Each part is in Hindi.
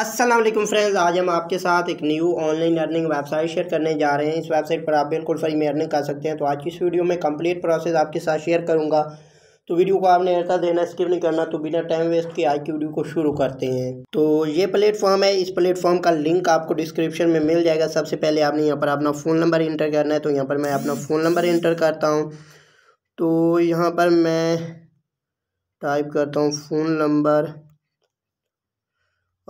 असलम फ्रेंड्स आज हम आपके साथ एक new online earning website share करने जा रहे हैं इस वेबसाइट पर आप बिल्कुल फ्री में अर्निंग कर सकते हैं तो आज की इस वीडियो में कंप्लीट प्रोसेस आपके साथ शेयर करूंगा तो वीडियो को आपने ऐसा देना स्किप नहीं करना तो बिना टाइम वेस्ट के आज की वीडियो को शुरू करते हैं तो ये प्लेटफॉर्म है इस प्लेटफॉर्म का लिंक आपको डिस्क्रिप्शन में मिल जाएगा सबसे पहले आपने यहाँ पर अपना फ़ोन नंबर इंटर करना है तो यहाँ पर मैं अपना फ़ोन नंबर इंटर करता हूँ तो यहाँ पर मैं टाइप करता हूँ फ़ोन नंबर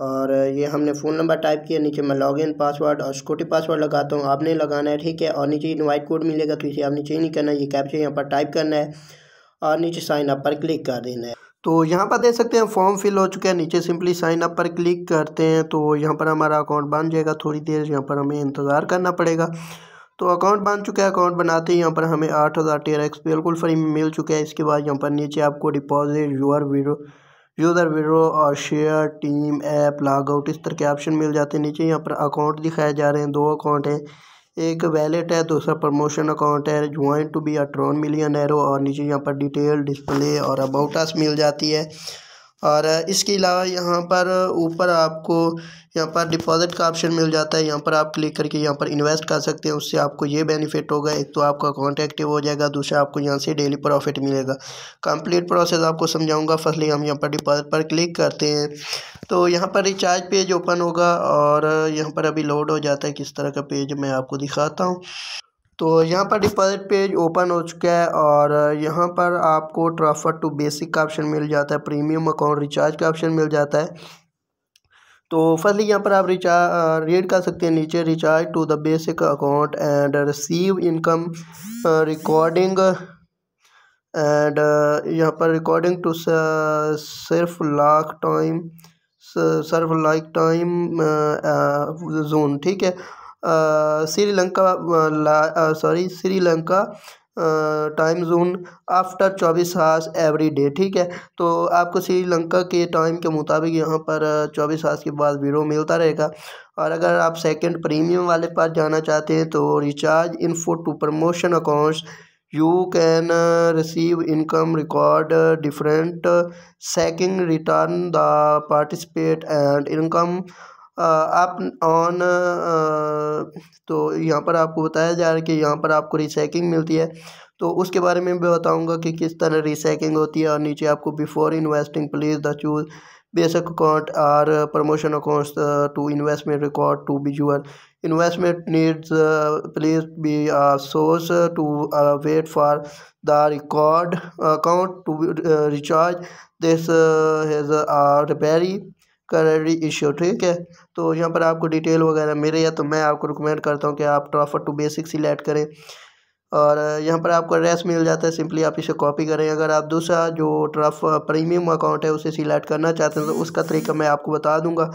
और ये हमने फ़ोन नंबर टाइप किया नीचे मैं लॉगिन पासवर्ड और सिक्योरिटी पासवर्ड लगाता हूँ आपने लगाना है ठीक है और नीचे इनवाइट कोड मिलेगा तो इसे आपने चेंज नहीं करना है ये कैप्चर यहाँ पर टाइप करना है और नीचे साइन अप पर क्लिक कर देना है तो यहाँ पर देख सकते हैं फॉर्म फिल हो चुका है नीचे सिंपली साइन अप पर क्लिक करते हैं तो यहाँ पर हमारा अकाउंट बन जाएगा थोड़ी देर यहाँ पर हमें इंतज़ार करना पड़ेगा तो अकाउंट बन चुका है अकाउंट बनाते ही यहाँ पर हमें आठ हज़ार तेरह एक्स बिल्कुल फ्री में मिल चुका है इसके बाद यहाँ पर नीचे आपको deposit your video user withdraw और शेयर टीम ऐप लॉगआउट इस तरह के ऑप्शन मिल जाते हैं नीचे यहाँ पर अकाउंट दिखाए जा रहे हैं दो अकाउंट हैं एक वैलेट है दूसरा प्रमोशन अकाउंट है join to be a Tron millionaire और नीचे यहाँ पर डिटेल डिस्प्ले और अबाउट अस मिल जाती है और इसके अलावा यहाँ पर ऊपर आपको यहाँ पर डिपॉज़िट का ऑप्शन मिल जाता है यहाँ पर आप क्लिक करके यहाँ पर इन्वेस्ट कर सकते हैं उससे आपको ये बेनिफिट होगा एक तो आपका अकाउंट एक्टिव हो जाएगा दूसरा आपको यहाँ से डेली प्रॉफिट मिलेगा कंप्लीट प्रोसेस आपको समझाऊंगा फर्स्टली हम यहाँ पर डिपॉज़िट पर क्लिक करते हैं तो यहाँ पर रिचार्ज पेज ओपन होगा और यहाँ पर अभी लोड हो जाता है किस तरह का पेज मैं आपको दिखाता हूँ तो यहाँ पर डिपॉजिट पेज ओपन हो चुका है और यहाँ पर आपको ट्रांसफ़र टू बेसिक का ऑप्शन मिल जाता है प्रीमियम अकाउंट रिचार्ज का ऑप्शन मिल जाता है तो फर्स्टली यहाँ पर आप रिचार्ज रीड कर सकते हैं नीचे recharge to the basic account and receive income recording and यहाँ पर रिकॉर्डिंग टू सिर्फ लाख टाइम सर्फ लाइक टाइम जोन ठीक है Sri Lanka sorry Sri Lanka time zone after चौबीस हार्स एवरी डे ठीक है तो आपको श्रीलंका के टाइम के मुताबिक यहाँ पर चौबीस हार्स के बाद वीडियो मिलता रहेगा और अगर आप सेकंड प्रीमियम वाले पास जाना चाहते हैं तो recharge info to promotion accounts you can receive income record different seeking return the participate and income आप ऑन तो यहाँ पर आपको बताया जा रहा है कि यहाँ पर आपको रिसाइकिंग मिलती है तो उसके बारे में भी बताऊँगा कि किस तरह रिसाइकिंग होती है और नीचे आपको before investing please the choose basic account or promotion accounts to investment record to visual investment needs please be source to wait for the record account to recharge this has are very currently issue ठीक है तो यहाँ पर आपको डिटेल वगैरह रही या तो मैं आपको रिकमेंड करता हूँ कि आप ट्राफर टू बेसिक सिलेक्ट करें और यहाँ पर आपको एड्रेस मिल जाता है सिंपली आप इसे कॉपी करें अगर आप दूसरा जो ट्रफ प्रीमियम अकाउंट है उसे सिलेक्ट करना चाहते हैं तो उसका तरीका मैं आपको बता दूंगा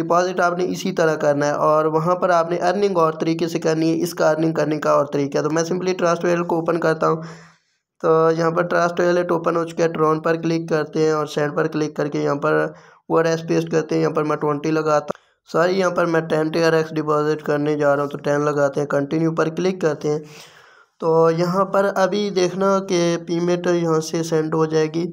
डिपॉजिट आपने इसी तरह करना है और वहाँ पर आपने अर्निंग और तरीके से करनी है इसका अर्निंग करने का और तरीका तो मैं सिंपली ट्रस्ट वेल को ओपन करता हूँ तो यहाँ पर ट्रस्ट वेलेट ओपन हो चुका है ट्रॉन पर क्लिक करते हैं और सेंड पर क्लिक करके यहाँ पर वो एस पेस्ट करते हैं यहाँ पर मैं ट्वेंटी लगाता हूँ सॉरी यहाँ पर मैं ten T R X deposit करने जा रहा हूँ तो टेन लगाते हैं कंटिन्यू पर क्लिक करते हैं तो यहाँ पर अभी देखना कि पेमेंट यहाँ से सेंड हो जाएगी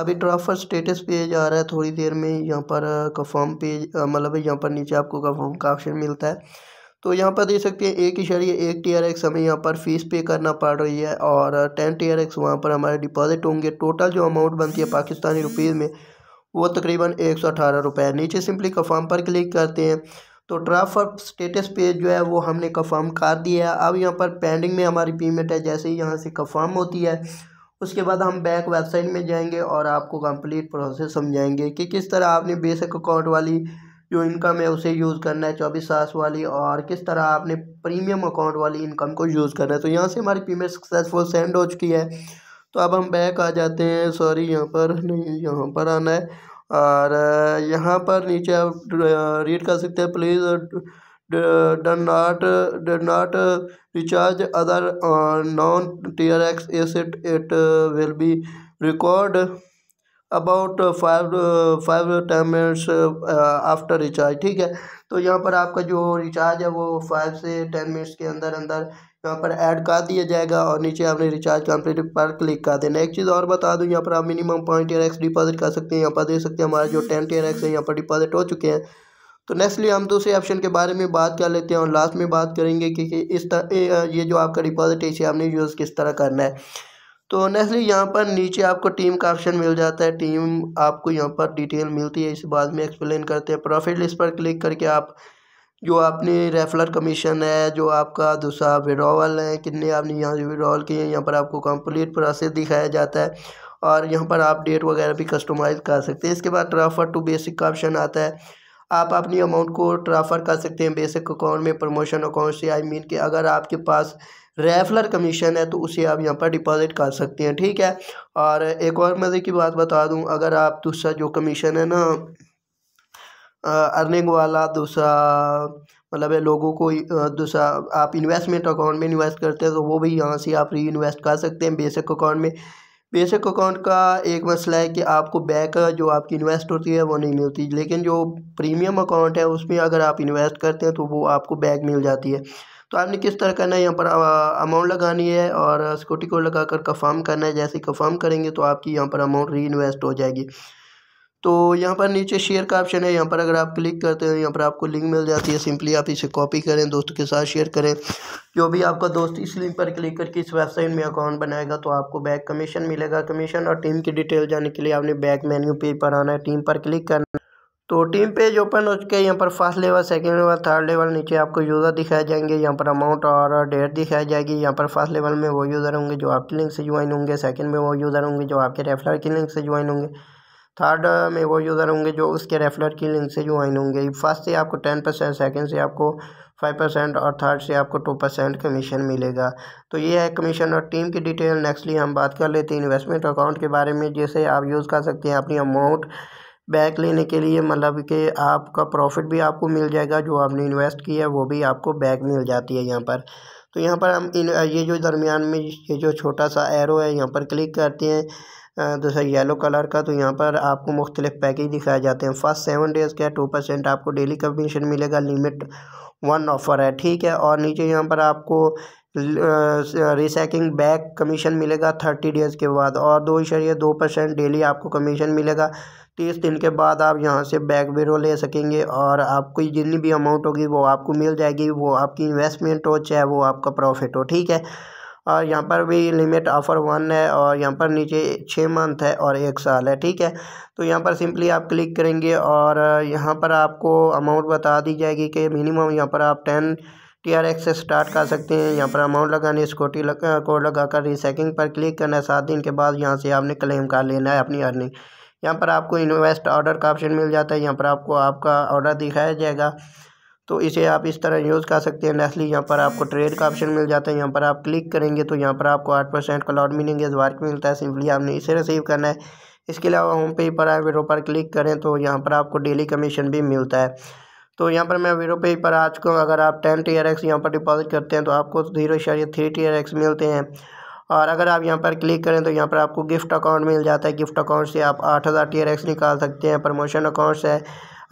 अभी ट्रांसफ़र स्टेटस पेज आ रहा है थोड़ी देर में यहाँ पर कंफर्म पेज मतलब यहाँ पर नीचे आपको कंफर्म का ऑप्शन मिलता है तो यहाँ पर देख सकते हैं एक ही शरीर एक टी आर एक्स हमें यहाँ पर फीस पे करना पड़ रही है और टेन टी आर एक्स वहाँ पर हमारे डिपॉजिट होंगे टोटल जो अमाउंट बनती है पाकिस्तानी रुपीज़ में वो तकरीबन एक सौ अठारह रुपये है नीचे सिंपली कफाम पर क्लिक करते हैं तो ट्राफर स्टेटस पेज जो है वो हमने कफाम कर दिया है अब यहाँ पर पेंडिंग में हमारी पेमेंट है जैसे ही यहाँ से कफाम होती है उसके बाद हम बैक वेबसाइट में जाएंगे और आपको कंप्लीट प्रोसेस समझाएंगे कि किस तरह आपने बेसिक अकाउंट वाली जो इनकम है उसे यूज़ करना है चौबीस सास वाली और किस तरह आपने प्रीमियम अकाउंट वाली इनकम को यूज़ करना है तो यहाँ से हमारी पेमेंट सक्सेसफुल सेंड हो चुकी है तो अब हम बैक आ जाते हैं सॉरी यहाँ पर नहीं यहाँ पर आना है और यहाँ पर नीचे आप रीड कर सकते हैं please done not done not recharge other non T R X asset it will be record about five five ten minutes after recharge ठीक है तो यहाँ पर आपका जो रिचार्ज है वो फाइव से टेन मिनट्स के अंदर अंदर यहाँ पर ऐड कर दिया जाएगा और नीचे आपने रिचार्ज कंप्लीट पर क्लिक कर देना एक चीज़ और बता दूँ यहाँ पर आप minimum point year X deposit कर सकते हैं यहाँ पर दे सकते हैं हमारे जो टेन ईयर एक्स है यहाँ पर डिपॉजिट हो चुके हैं तो नेक्स्टली हम दूसरे ऑप्शन के बारे में बात कर लेते हैं और लास्ट में बात करेंगे कि, कि इस तरह ये जो आपका डिपॉजिट है इसे आपने यूज़ किस तरह करना है तो नेक्स्टली यहाँ पर नीचे आपको टीम का ऑप्शन मिल जाता है टीम आपको यहाँ पर डिटेल मिलती है इस बाद में एक्सप्लेन करते हैं प्रॉफिट लिस्ट पर क्लिक करके आप जो आपने रेफलर कमीशन है जो आपका दूसरा विड्रॉवल है कितने आपने यहाँ से विड्रोवल किए हैं यहाँ पर आपको कंप्लीट प्रोसेस दिखाया जाता है और यहाँ पर आप डेट वगैरह भी कस्टमाइज़ कर सकते हैं इसके बाद ट्रांसफ़र टू बेसिक का ऑप्शन आता है आप अपनी अमाउंट को ट्रांसफ़र कर सकते हैं बेसिक अकाउंट में प्रमोशन अकाउंट से आई मीन के अगर आपके पास रेफलर कमीशन है तो उसे आप यहाँ पर डिपॉजिट कर सकते हैं ठीक है और एक और मज़े की बात बता दूँ अगर आप दूसरा जो कमीशन है ना अर्निंग वाला दूसरा मतलब है लोगों को दूसरा आप इन्वेस्टमेंट अकाउंट में इन्वेस्ट करते हैं तो वो भी यहाँ से आप री इन्वेस्ट कर सकते हैं बेसिक अकाउंट में बेसिक अकाउंट का एक मसला है कि आपको बैक जो आपकी इन्वेस्ट होती है वो नहीं मिलती लेकिन जो प्रीमियम अकाउंट है उसमें अगर आप इन्वेस्ट करते हैं तो वो आपको बैक मिल जाती है तो आपने किस तरह करना है यहाँ पर अमाउंट लगानी है और सिक्योरिटी कोड लगा कर कफ़र्म करना है जैसे कन्फर्म करेंगे तो आपकी यहाँ पर अमाउंट री इन्वेस्ट हो जाएगी तो यहाँ पर नीचे शेयर का ऑप्शन है यहाँ पर अगर आप क्लिक करते हो यहाँ पर आपको लिंक मिल जाती है सिंपली आप इसे कॉपी करें दोस्तों के साथ शेयर करें जो भी आपका दोस्त इस लिंक पर क्लिक करके इस वेबसाइट में अकाउंट बनाएगा तो आपको बैक कमीशन मिलेगा कमीशन और टीम की डिटेल जाने के लिए आपने बैक मेन्यू पेज पर आना है टीम पर क्लिक करना तो टीम पेज ओपन हो चुके हैं यहाँ पर first level second level third level नीचे आपको यूज़र दिखाए जाएंगे यहाँ पर अमाउंट और डेट दिखाई जाएगी यहाँ पर फर्स्ट लेवल में वो यूज़र होंगे जो आपके लिंक से ज्वाइन होंगे सेकंड में वो यूज़र होंगे जो आपके रेफरल के लिंक से ज्वाइन होंगे थर्ड में वो यूज़र होंगे जो उसके रेफरल की लिंक से ज्वाइन होंगे फर्स्ट से आपको टेन परसेंट सेकेंड से आपको फाइव परसेंट और थर्ड से आपको टू परसेंट कमीशन मिलेगा तो ये है कमीशन और टीम की डिटेल नेक्स्टली हम बात कर लेते हैं इन्वेस्टमेंट अकाउंट के बारे में जैसे आप यूज़ कर सकते हैं अपनी अमाउंट बैक लेने के लिए मतलब कि आपका प्रॉफिट भी आपको मिल जाएगा जो आपने इन्वेस्ट किया है वो भी आपको बैक मिल जाती है यहाँ पर तो यहाँ पर हम इन ये जो दरमियान में ये जो छोटा सा एरो है यहाँ पर क्लिक करते हैं दूसरा येलो कलर का तो यहाँ पर आपको मुख्तलिफ पैकेज दिखाए जाते हैं फर्स्ट सेवन डेज़ का टू परसेंट आपको डेली कमीशन मिलेगा लिमिट वन ऑफ़र है ठीक है और नीचे यहाँ पर आपको रिसाइकिंग बैक कमीशन मिलेगा थर्टी डेज़ के बाद और दो इशारिया दो परसेंट डेली आपको कमीशन मिलेगा तीस दिन के बाद आप यहाँ से बैक बेरो ले सकेंगे और आपकी जितनी भी अमाउंट होगी वो आपको मिल जाएगी वो आपकी इन्वेस्टमेंट हो चाहे वो आपका प्रॉफिट हो ठीक है और यहाँ पर भी लिमिट ऑफ़र वन है और यहाँ पर नीचे छः मंथ है और एक साल है ठीक है तो यहाँ पर सिंपली आप क्लिक करेंगे और यहाँ पर आपको अमाउंट बता दी जाएगी कि मिनिमम यहाँ पर आप ten T R X start कर सकते हैं यहाँ पर अमाउंट लगानी सिक्योरिटी लग, कोड लगाकर रिसकिंग पर क्लिक करना है सात दिन के बाद यहाँ से आपने क्लेम कर लेना है अपनी अर्निंग यहाँ पर आपको इन्वेस्ट ऑर्डर का ऑप्शन मिल जाता है यहाँ पर आपको आपका ऑर्डर दिखाया जाएगा तो इसे आप इस तरह यूज़ कर सकते हैं नेस्ली यहाँ पर आपको ट्रेड का ऑप्शन मिल जाता है यहाँ पर आप क्लिक करेंगे तो यहाँ पर आपको आठ परसेंट का लॉट मिलेंगे वार्क मिलता है सिंपली आपने इसे रिसीव करना है इसके अलावा होम पे पर आए वीडियो पर क्लिक करें तो यहाँ पर आपको डेली कमीशन भी मिलता है तो यहाँ पर मैं वीडियो पे पर आ चुका हूँ अगर आप टेन टी आर एक्स यहाँ पर डिपॉजिट करते हैं तो आपको जीरो शायद थ्री टी आर एक्स मिलते हैं और अगर आप यहाँ पर क्लिक करें तो यहाँ पर आपको गिफ्ट अकाउंट मिल जाता है गिफ्ट अकाउंट से आप आठ हज़ार टी आर एक्स निकाल सकते हैं प्रमोशन अकाउंट से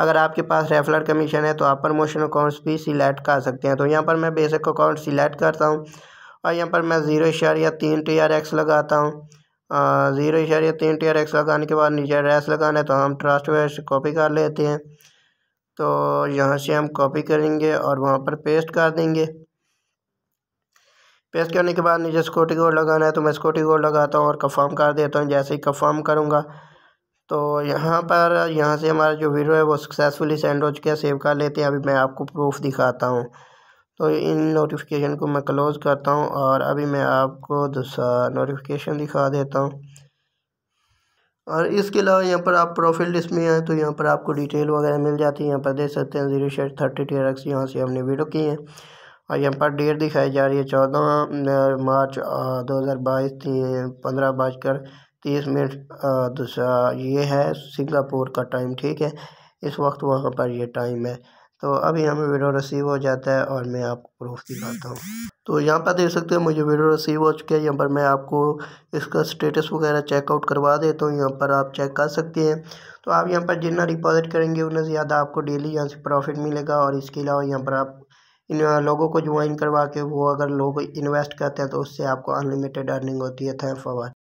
अगर आपके पास रेफलर कमीशन है तो आप प्रमोशन अकाउंट्स भी सिलेक्ट कर सकते हैं तो यहाँ पर मैं बेसिक अकाउंट सिलेक्ट करता हूँ और यहाँ पर मैं ज़ीरो या तीन टी आर एक्स लगाता हूँ ज़ीरो या तीन टी आर एक्स लगाने के बाद नीचे एड्रेस लगाना है तो हम ट्रस्ट वेयर कॉपी कर लेते हैं तो यहाँ से हम कॉपी करेंगे और वहाँ पर पेस्ट कर देंगे पेस्ट करने के बाद नीचे स्कोटी कोड लगाना है तो मैं स्कोटी कोड लगाता हूँ और कन्फर्म कर देता हूँ जैसे ही कन्फर्म करूँगा तो यहाँ पर यहाँ से हमारा जो वीडियो है वो सक्सेसफुली सेंड हो चुका है सेव कर लेते हैं अभी मैं आपको प्रूफ दिखाता हूँ तो इन नोटिफिकेशन को मैं क्लोज़ करता हूँ और अभी मैं आपको दूसरा नोटिफिकेशन दिखा देता हूँ और इसके अलावा यहाँ पर आप प्रोफाइल डिस्प्ले हैं तो यहाँ पर आपको डिटेल वगैरह मिल जाती है यहाँ पर देख सकते हैं जीरो शेड थर्टी टी एक्स यहाँ से हमने वीडियो की है और यहाँ पर डेट दिखाई जा रही है चौदह मार्च दो हज़ार बाईस पंद्रह बजकर तीस मिनट दूसरा ये है सिंगापुर का टाइम ठीक है इस वक्त वहाँ पर ये टाइम है तो अभी हमें वीडियो रिसीव हो जाता है और मैं आपको प्रूफ दिखाता हूँ तो यहाँ पर देख सकते हैं मुझे वीडियो रिसीव हो चुके हैं यहाँ पर मैं आपको इसका स्टेटस वगैरह चेकआउट करवा देता हूँ यहाँ पर आप चेक कर सकते हैं तो आप यहाँ पर जितना डिपॉजिट करेंगे उतना ज़्यादा आपको डेली यहाँ से प्रॉफिट मिलेगा और इसके अलावा यहाँ पर आप इन लोगों को ज्वाइन करवा के वो अगर लोग इन्वेस्ट करते हैं तो उससे आपको अनलिमिटेड अर्निंग होती है थैंक फॉर